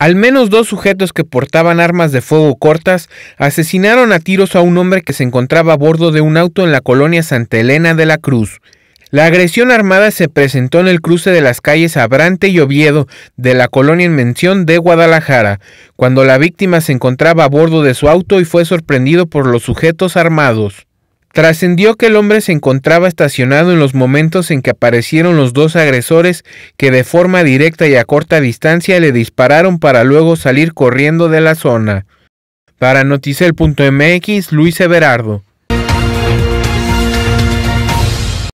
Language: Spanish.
Al menos dos sujetos que portaban armas de fuego cortas asesinaron a tiros a un hombre que se encontraba a bordo de un auto en la colonia Santa Elena de la Cruz. La agresión armada se presentó en el cruce de las calles Abrante y Oviedo de la colonia en mención de Guadalajara, cuando la víctima se encontraba a bordo de su auto y fue sorprendido por los sujetos armados. Trascendió que el hombre se encontraba estacionado en los momentos en que aparecieron los dos agresores que de forma directa y a corta distancia le dispararon para luego salir corriendo de la zona. Para Noticel.mx, Luis Everardo.